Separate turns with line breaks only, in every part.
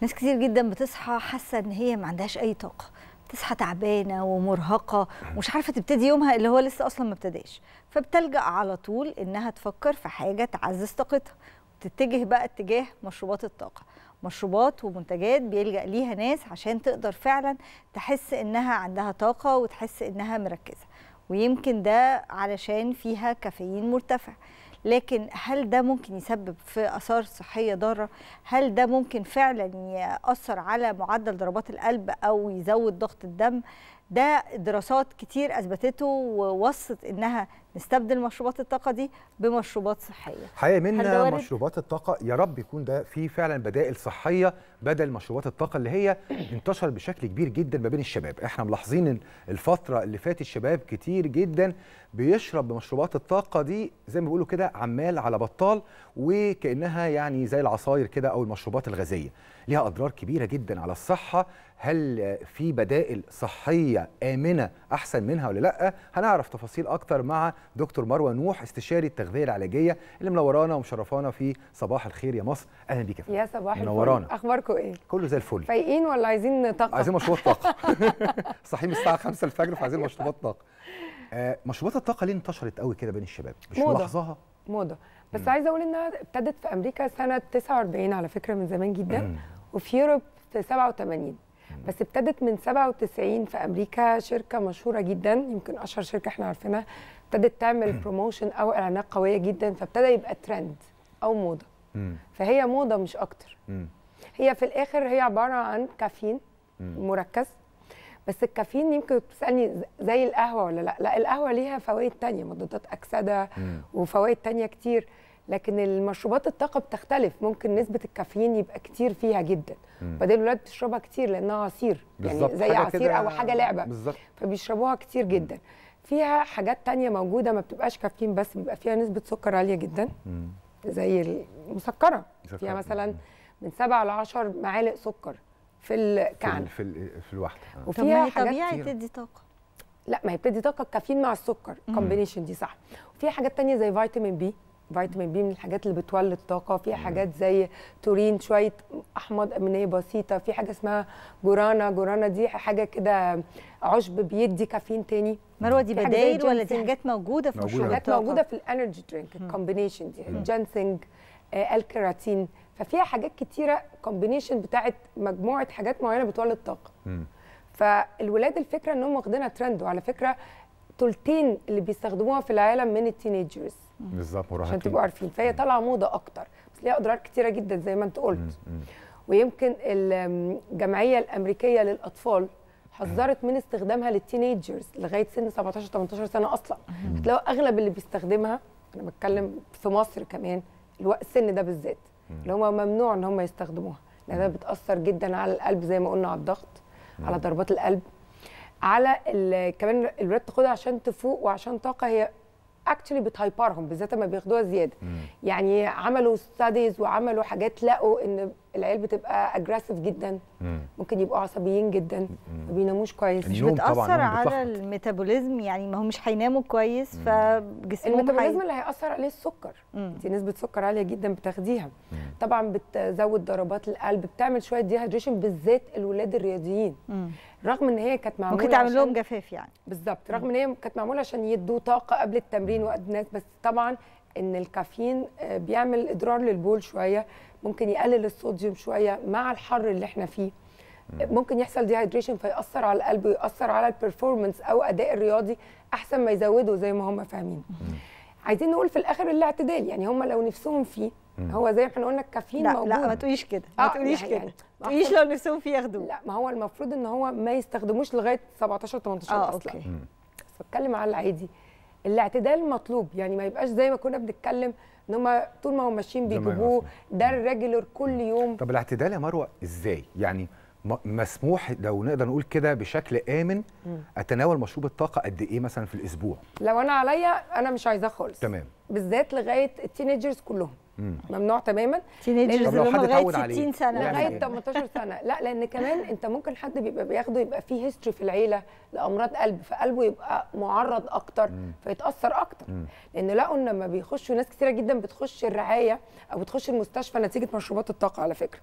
ناس كتير جدا بتصحى حاسه ان هي ما عندهاش اي طاقه بتصحى تعبانه ومرهقه ومش عارفه تبتدي يومها اللي هو لسه اصلا ما ابتداش فبتلجا على طول انها تفكر في حاجه تعزز طاقتها وتتجه بقى اتجاه مشروبات الطاقه مشروبات ومنتجات بيلجا ليها ناس عشان تقدر فعلا تحس انها عندها طاقه وتحس انها مركزه ويمكن ده علشان فيها كافيين مرتفع لكن هل ده ممكن يسبب في اثار صحيه ضاره هل ده ممكن فعلا ياثر على معدل ضربات القلب او يزود ضغط الدم ده دراسات كتير اثبتته ووصت انها نستبدل مشروبات الطاقه دي بمشروبات صحيه حقيقه
منا مشروبات الطاقه يا رب يكون ده في فعلا بدائل صحيه بدل مشروبات الطاقه اللي هي انتشر بشكل كبير جدا ما بين الشباب احنا ملاحظين الفتره اللي فاتت الشباب كتير جدا بيشرب بمشروبات الطاقه دي زي ما بيقولوا كده عمال على بطال وكانها يعني زي العصاير كده او المشروبات الغازيه ليها اضرار كبيره جدا على الصحه هل في بدائل صحيه امنه احسن منها ولا لا هنعرف تفاصيل اكتر مع دكتور مروه نوح استشاري التغذيه العلاجيه اللي منورانا ومشرفانا في صباح الخير يا مصر اهلا بيك يا صباح منورانا اخباركم ايه كله زي الفل
فايقين ولا عايزين طاقه عايزين مشروبات
طاقه صاحيين الساعه 5 الفجر فعايزين مشروبات طاقه آه، مشروبات الطاقه ليه انتشرت قوي كده بين الشباب مش ملاحظاها
موضه بس عايزه اقول انها ابتدت في امريكا سنه 49 على فكره من زمان جدا وفي يوروب في 87 بس ابتدت من 97 في امريكا شركه مشهوره جدا يمكن اشهر شركه احنا عارفينها ابتدت تعمل بروموشن او اعلانات قويه جدا فابتدى يبقى ترند او موضه فهي موضه مش اكتر هي في الاخر هي عباره عن كافيين مركز بس الكافيين يمكن تسالني زي القهوه ولا لا لا القهوه ليها فوائد تانية مضادات اكسده وفوائد تانية كتير لكن المشروبات الطاقه بتختلف ممكن نسبه الكافيين يبقى كتير فيها جدا وبعدين الولاد بتشربها كتير لانها عصير يعني زي عصير او حاجه لعبه بالظبط فبيشربوها كتير جدا مم. فيها حاجات تانية موجودة ما بتبقاش كافيين بس بيبقى فيها نسبة سكر عالية جدا زي المسكرة فيها مثلا من 7 ل 10 معالق سكر في الكعن في
ال في الواحدة آه. وفيها طب طبيعي تدي
طاقة لا ما هي بتدي طاقة الكافيين مع السكر كومبينيشن دي صح وفيها حاجات تانية زي فيتامين بي فيتامين بي من الحاجات اللي بتولد طاقه في حاجات زي تورين شويه احماض امينيه بسيطه في حاجه اسمها جورانا جورانا دي حاجه كده عشب بيدي كافيين تاني مروه دي بدايل ولا دي حاجات
موجوده في موجودة. حاجات موجوده في الانرجي درينك
الكومبينيشن دي الجنسنج آه الكراتين ففيها حاجات كتيره كومبينيشن بتاعت مجموعه حاجات معينه بتولد طاقه فالولاد الفكره انهم واخدينها ترند وعلى فكره ثلثين اللي بيستخدموها في العالم من التينيجرز بالظبط عشان تبقوا عارفين فهي طالعه موضه اكتر بس ليها اضرار كتيره جدا زي ما انت قلت مم. مم. ويمكن الجمعيه الامريكيه للاطفال حذرت من استخدامها للتينيجرز لغايه سن 17 18 سنه اصلا هتلاقوا اغلب اللي بيستخدمها انا بتكلم في مصر كمان السن ده بالذات اللي هم ممنوع ان هم يستخدموها لانها يعني بتاثر جدا على القلب زي ما قلنا على الضغط على ضربات القلب على كمان الولاد تاخدها عشان تفوق وعشان طاقه هي اكشلي بتهيبرهم بالذات لما بياخدوها زياده مم. يعني عملوا ستاديز وعملوا حاجات لقوا ان العيال بتبقى
اجريسيف جدا مم. ممكن يبقوا عصبيين جدا ما بيناموش كويس مش بتاثر على الميتابوليزم يعني ما هو مش هيناموا كويس فجسمهم الميتابوليزم حي... اللي هياثر عليه السكر انت نسبه سكر عاليه جدا بتاخديها مم. طبعا بتزود ضربات القلب
بتعمل شويه ديهايدريشن بالذات الولاد الرياضيين مم. رغم ان هي كانت معموله ممكن تعمل لهم جفاف يعني بالظبط رغم ان هي كانت معموله عشان يدوا طاقه قبل التمرين وقت الناس بس طبعا ان الكافيين آه، بيعمل اضرار للبول شويه ممكن يقلل الصوديوم شويه مع الحر اللي احنا فيه ممكن يحصل ديهايدريشن فيأثر على القلب ويأثر على البرفورمانس او اداء الرياضي احسن ما يزودوا زي ما هم فاهمين عايزين نقول في الاخر الاعتدال يعني هم لو نفسهم فيه هو زي ما احنا قلنا الكافيين لا موجود لا ما تقوليش كده ما آه، تقوليش يعني كده يعني ما تقوليش لو نفسهم فيه ياخدوه لا ما هو المفروض ان هو ما يستخدموش لغايه 17 18 آه اصلا اوكي بس بتكلم على العادي الاعتدال مطلوب يعني ما يبقاش زي ما كنا بنتكلم ان هم طول ما هم ماشيين بيجيبوه ده الريجولر كل يوم
طب الاعتدال يا مروه ازاي يعني مسموح لو نقدر نقول كده بشكل امن اتناول مشروب الطاقه قد ايه مثلا في الاسبوع
لو انا عليا انا مش عايزاه خالص تمام بالذات لغايه التينيجرز كلهم ممنوع تماما تينيجرز اللي لغايه 60 سنه يعني لغايه 18 سنه لا لان كمان انت ممكن حد بيبقى بياخده يبقى فيه هيستوري في العيله لامراض قلب فقلبه يبقى معرض اكتر فيتاثر اكتر لان لقوا ان لما بيخشوا ناس كثيره جدا بتخش الرعايه او بتخش المستشفى نتيجه مشروبات الطاقه على فكره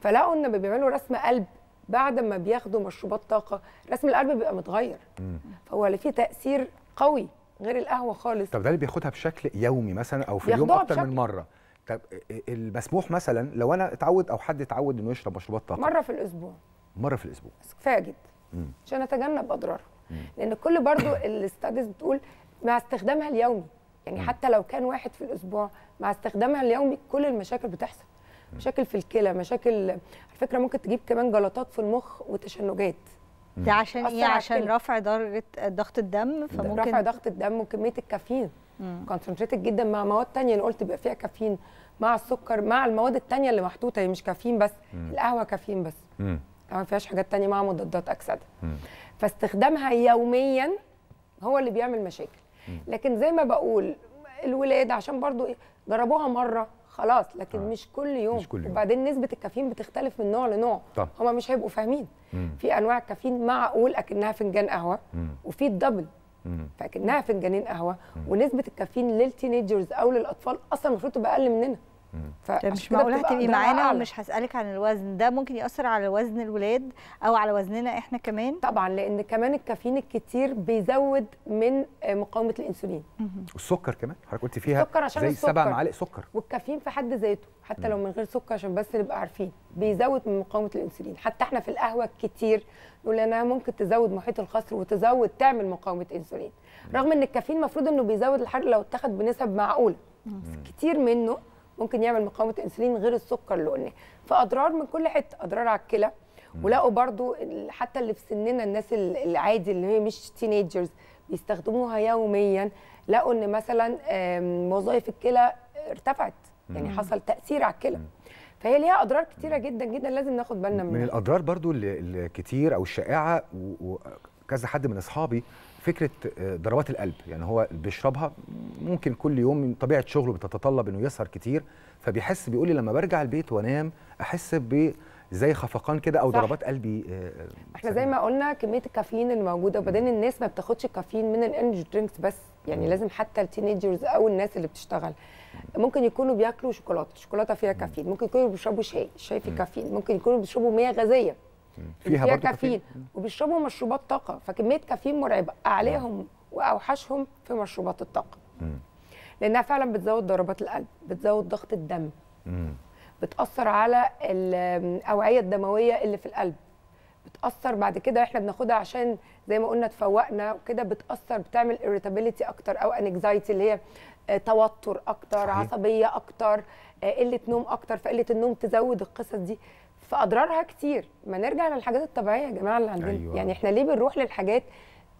فلقوا ان بيعملوا رسم قلب بعد ما بياخدوا مشروبات طاقه رسم القلب بيبقى متغير فهو اللي فيه تاثير قوي غير القهوه خالص طب
ده اللي بياخدها بشكل يومي مثلا او في اليوم اكتر من مره طب المسموح مثلا لو انا اتعود او حد اتعود انه يشرب مشروبات طاقه مره في الاسبوع مره في الاسبوع
كفايه جدا عشان اتجنب اضرارها لان كل برضو الاستاديز بتقول مع استخدامها اليومي يعني مم. حتى لو كان واحد في الاسبوع مع استخدامها اليومي كل المشاكل بتحصل مم. مشاكل في الكلى مشاكل على فكره ممكن تجيب كمان جلطات في المخ وتشنجات
ده عشان ايه عشان رفع
درجه ضغط الدم فممكن رفع ضغط الدم وكميه الكافيين كونسنتريتد جدا مع مواد تانية اللي قلت بيبقى فيها كافيين مع السكر مع المواد التانية اللي محطوطه هي مش كافيين بس مم. القهوه كافيين بس ما فيهاش حاجات تانية مع مضادات اكسده فاستخدامها يوميا هو اللي بيعمل مشاكل مم. لكن زي ما بقول الولاد عشان برضو إيه، جربوها مره خلاص لكن آه. مش كل يوم مش كل يوم وبعدين نسبه الكافيين بتختلف من نوع لنوع طب. هما مش هيبقوا فاهمين في انواع كافيين معقول اكنها فنجان قهوه وفي الدبل فاكنها فنجانين قهوه ونسبه الكافيين للتينيجرز او
للاطفال اصلا المفروض تبقى اقل مننا مش معقول هتبقي معانا ومش هسالك عن الوزن ده ممكن ياثر على وزن الولاد او على وزننا احنا كمان طبعا لان كمان الكافيين الكتير بيزود من مقاومه الانسولين
والسكر كمان حضرتك قلتي فيها
السكر عشان زي السكر. سبع معالق سكر والكافيين في حد ذاته حتى لو من غير سكر عشان بس نبقى عارفين بيزود من مقاومه الانسولين حتى احنا في القهوه الكتير نقول انها ممكن تزود محيط الخصر وتزود تعمل مقاومه انسولين رغم ان الكافيين المفروض انه بيزود الحرق لو اتخذ بنسب معقوله كتير منه ممكن يعمل مقاومه انسولين غير السكر اللي قلناه فاضرار من كل حته اضرار على الكلى ولقوا برضو حتى اللي في سننا الناس العادي اللي هي مش تينيجرز بيستخدموها يوميا لقوا ان مثلا وظائف الكلى ارتفعت يعني حصل تاثير على الكلى فهي ليها اضرار كتيره جدا جدا لازم ناخد بالنا منها من
الاضرار برضو الكتير او الشائعه وكذا حد من اصحابي فكره آه، ضربات القلب يعني هو بيشربها ممكن كل يوم من طبيعه شغله بتتطلب انه يسهر كتير فبيحس بيقول لي لما برجع البيت وانام احس ب زي خفقان كده او ضربات قلبي آه، آه،
احنا زي ما قلنا كميه الكافيين اللي موجوده وبعدين الناس ما بتاخدش الكافيين من الانرجي درينكس بس يعني لازم حتى التينيجرز او الناس اللي بتشتغل ممكن يكونوا بياكلوا شوكولاته شوكولاته فيها كافيين ممكن يكونوا بيشربوا شاي شاي فيه كافيين ممكن يكونوا بيشربوا مياه غازيه فيها, فيها كافيين وبيشربوا مشروبات طاقه فكميه كافيين مرعبه اعلاهم واوحشهم في مشروبات الطاقه لانها فعلا بتزود ضربات القلب بتزود ضغط الدم بتاثر على الاوعيه الدمويه اللي في القلب بتاثر بعد كده احنا بناخدها عشان زي ما قلنا تفوقنا وكده بتاثر بتعمل irritability اكتر او انكزايتي اللي هي آه، توتر اكتر صحيح. عصبيه اكتر آه، قله نوم اكتر فقله النوم تزود القصص دي فاضرارها كتير ما نرجع للحاجات الطبيعيه يا جماعه اللي عندنا أيوة. يعني احنا ليه بنروح للحاجات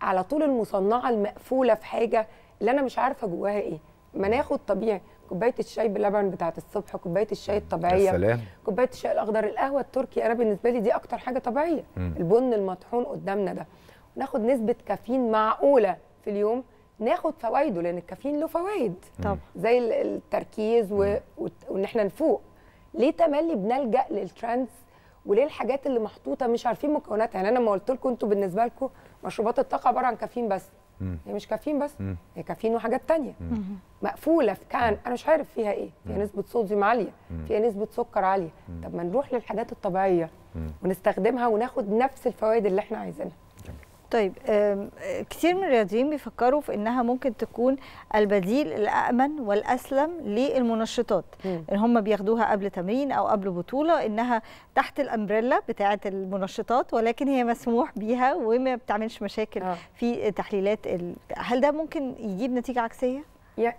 على طول المصنعه المقفوله في حاجه اللي انا مش عارفه جواها ايه ما ناخد طبيعي كوبايه الشاي بلبن بتاعه الصبح كوبايه الشاي الطبيعيه كوبايه الشاي الاخضر القهوه التركي انا بالنسبه لي دي اكتر حاجه طبيعيه م. البن المطحون قدامنا ده ناخد نسبه كافيين معقوله في اليوم ناخد فوائده لان الكافيين له فوائد طبعا زي التركيز و... وان احنا نفوق ليه تملي بنلجا للترانس وليه الحاجات اللي محطوطه مش عارفين مكوناتها يعني انا لما قلت لكم انتوا بالنسبه لكم مشروبات الطاقه عباره عن كافيين بس هي مش كافيين بس هي كافيين وحاجات تانية مقفوله في كان انا مش عارف فيها ايه فيها نسبه صوديوم عاليه فيها نسبه سكر عاليه طب ما نروح للحاجات الطبيعيه
ونستخدمها وناخد نفس الفوائد اللي احنا عايزينها طيب كتير من الرياضيين بيفكروا في انها ممكن تكون البديل الامن والاسلم للمنشطات ان هم بياخدوها قبل تمرين او قبل بطوله انها تحت الامبريلا بتاعه المنشطات ولكن هي مسموح بيها وما بتعملش مشاكل آه. في تحليلات ال... هل ده ممكن يجيب نتيجه عكسيه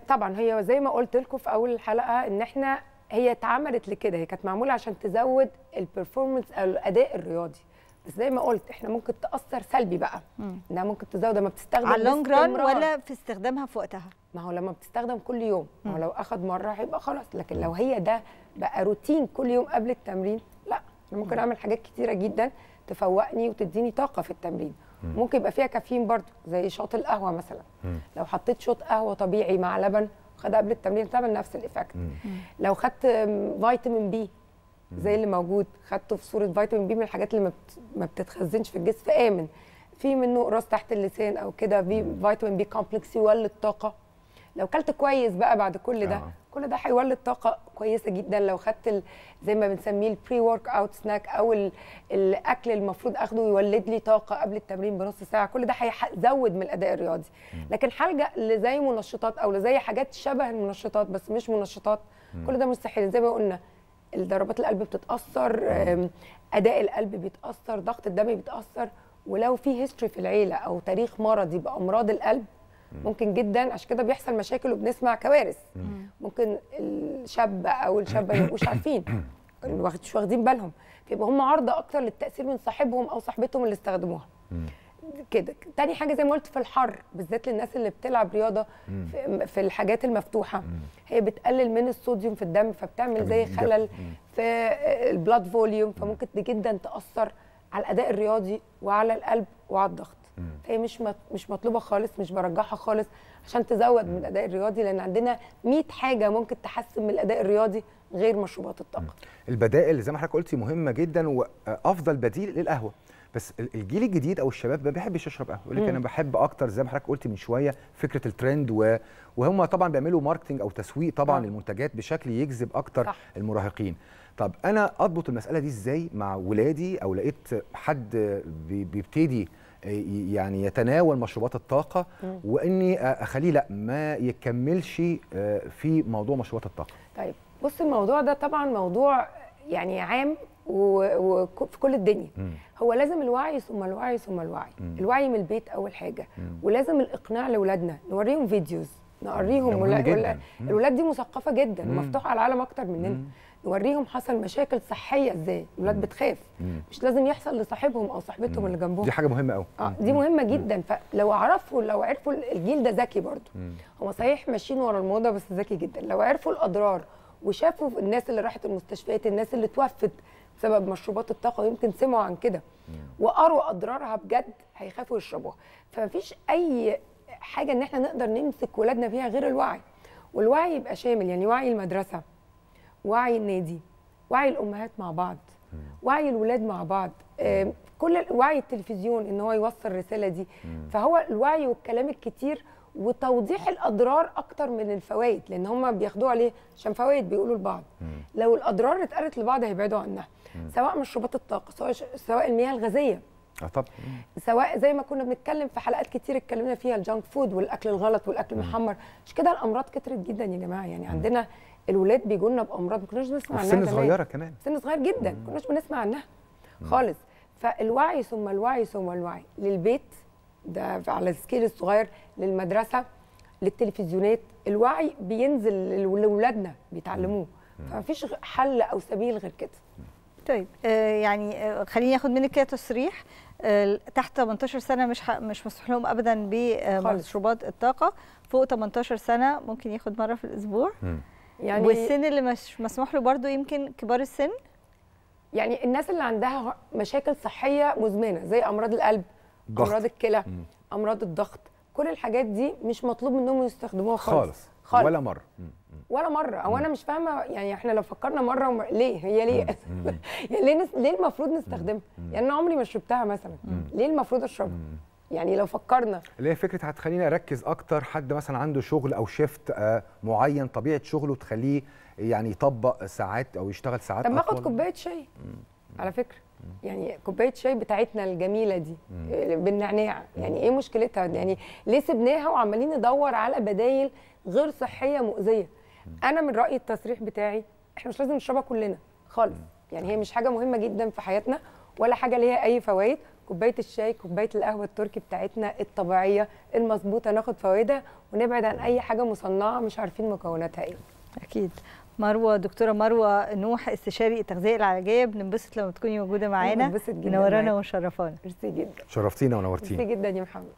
طبعا هي زي ما قلت
لكم في اول الحلقه ان احنا هي اتعملت لكده هي كانت معموله عشان تزود البرفورمانس او الاداء الرياضي بس زي ما قلت احنا ممكن تاثر سلبي بقى مم. انها ممكن تزود لما بتستخدم على اللونج ران ولا
في استخدامها في وقتها
ما هو لما بتستخدم كل يوم ما هو لو اخد مره هيبقى خلاص لكن لو هي ده بقى روتين كل يوم قبل التمرين لا انا ممكن مم. اعمل حاجات كتيره جدا تفوقني وتديني طاقه في التمرين مم. ممكن يبقى فيها كافيين برضو زي شوط القهوه مثلا مم. لو حطيت شوط قهوه طبيعي مع لبن خدها قبل التمرين تعمل نفس الايفكت لو خدت فيتامين بي زي اللي موجود خدته في صوره فيتامين بي من الحاجات اللي ما بتتخزنش في الجسم فامن في منه راس تحت اللسان او كده في فيتامين بي كومبلكس يولد طاقه لو كلت كويس بقى بعد كل ده آه. كل ده هيولد طاقه كويسه جدا لو خدت زي ما بنسميه البري ورك اوت سناك او الاكل المفروض اخده يولد لي طاقه قبل التمرين بنص ساعه كل ده هيزود من الاداء الرياضي لكن هلجا لزي منشطات او لزي حاجات شبه المنشطات بس مش منشطات كل ده مستحيل زي ما قلنا ضربات القلب بتتاثر آه. اداء القلب بيتاثر ضغط الدم بيتاثر ولو في هيستوري في العيله او تاريخ مرضي بامراض القلب ممكن جدا عشان كده بيحصل مشاكل وبنسمع كوارث ممكن الشاب او الشابه ما يبقوش عارفين مش واخدين بالهم فيبقى هم عرضه اكتر للتاثير من صاحبهم او صاحبتهم اللي استخدموها كده تاني حاجه زي ما قلت في الحر بالذات للناس اللي بتلعب رياضه في, في الحاجات المفتوحه مم. هي بتقلل من الصوديوم في الدم فبتعمل زي خلل مم. في آه، البلاد فوليوم فممكن جدا تاثر على الاداء الرياضي وعلى القلب وعلى الضغط فهي مش مش مطلوبه خالص مش برجحها خالص عشان تزود من الاداء الرياضي لان عندنا 100 حاجه ممكن تحسن من الاداء الرياضي غير مشروبات الطاقه
البدائل زي ما حضرتك قلتي مهمه جدا وافضل بديل للقهوه بس الجيل الجديد او الشباب ما بيحبش يشرب قهوه يقول لك انا بحب اكتر زي ما حضرتك قلت من شويه فكره الترند و... وهم طبعا بيعملوا ماركتنج او تسويق طبعا آه. للمنتجات بشكل يجذب اكتر صح. المراهقين طب انا اضبط المساله دي ازاي مع ولادي او لقيت حد بيبتدي آه، يعني يتناول مشروبات الطاقه واني اخليه لا ما يكملش آه، في موضوع مشروبات الطاقه
طيب بص الموضوع ده طبعا موضوع يعني عام وفي كل الدنيا مم. هو لازم الوعي ثم الوعي ثم الوعي مم. الوعي من البيت اول حاجه مم. ولازم الاقناع لاولادنا نوريهم فيديوز نقريهم ولا الولاد دي مثقفه جدا مفتوحه على العالم اكتر مننا نوريهم حصل مشاكل صحيه ازاي الولاد بتخاف مم. مش لازم يحصل لصاحبهم او صاحبتهم مم. اللي جنبهم دي حاجه مهمه قوي اه دي مهمه جدا فلو عرفوا لو عرفوا الجيل ده ذكي برضو هو صحيح ماشيين ورا الموضه بس ذكي جدا لو عرفوا الاضرار وشافوا الناس اللي راحت المستشفيات الناس اللي توفت بسبب مشروبات الطاقه ويمكن سمعوا عن كده وقروا اضرارها بجد هيخافوا يشربوها فمفيش اي حاجه ان احنا نقدر نمسك ولادنا فيها غير الوعي والوعي يبقى شامل يعني وعي المدرسه وعي النادي وعي الامهات مع بعض وعي الولاد مع بعض آه، كل وعي التلفزيون ان هو يوصل الرساله دي فهو الوعي والكلام الكتير وتوضيح الاضرار اكتر من الفوائد لان هم بياخدوها ليه عشان فوائد بيقولوا لبعض لو الاضرار اتقالت لبعض هيبعدوا عنها سواء مشروبات الطاقه سواء سواء المياه الغازيه اه طبعا سواء زي ما كنا بنتكلم في حلقات كتير اتكلمنا فيها الجانك فود والاكل الغلط والاكل المحمر مش كده الامراض كترت جدا يا جماعه يعني عندنا الولاد بيجوا لنا بامراض ما كناش بنسمع عنها سن صغيره كمان سن صغير جدا ما كناش بنسمع عنها خالص فالوعي ثم الوعي ثم الوعي للبيت ده على السكيل الصغير للمدرسه للتلفزيونات الوعي بينزل
لاولادنا بيتعلموه فمفيش حل او سبيل غير كده طيب آه، يعني آه، خليني اخد منك كده تصريح آه، تحت 18 سنه مش مش مسموح لهم ابدا بمشروبات الطاقه فوق 18 سنه ممكن ياخد مره في الاسبوع يعني والسن اللي مش مسموح له برضو يمكن كبار السن يعني الناس اللي
عندها مشاكل صحيه مزمنه زي امراض القلب ضغط. امراض الكلى امراض الضغط كل الحاجات دي مش مطلوب منهم يستخدموها خالص خالص, خالص. ولا مره ولا مره او انا مش فاهمه يعني احنا لو فكرنا مره وم... ليه هي ليه يعني ليه نس... ليه المفروض نستخدمها يعني انا عمري ما شربتها مثلا ليه المفروض اشربها يعني لو فكرنا
اللي هي فكره هتخليني اركز اكتر حد مثلا عنده شغل او شيفت آه، معين طبيعه شغله تخليه يعني يطبق ساعات او يشتغل ساعات طب ما اخد
كوبايه شاي على فكره يعني كوبايه شاي بتاعتنا الجميله دي آه، بالنعناع يعني ايه مشكلتها يعني ليه سبناها وعمالين ندور على بدايل غير صحيه مؤذيه انا من رايي التصريح بتاعي احنا مش لازم نشربها كلنا خالص يعني هي مش حاجه مهمه جدا في حياتنا ولا حاجه ليها اي فوائد كوبايه الشاي كوبايه القهوه التركي بتاعتنا الطبيعيه
المظبوطه ناخد فوائدها ونبعد عن اي حاجه مصنعه مش عارفين مكوناتها ايه اكيد مروه دكتوره مروه نوح استشاري التغذيه العلاجيه بننبسط لما تكوني موجوده معانا بننبسط جدا منورانا ومشرفانا ميرسي جدا
شرفتينا ونورتينا ميرسي
جدا يا محمد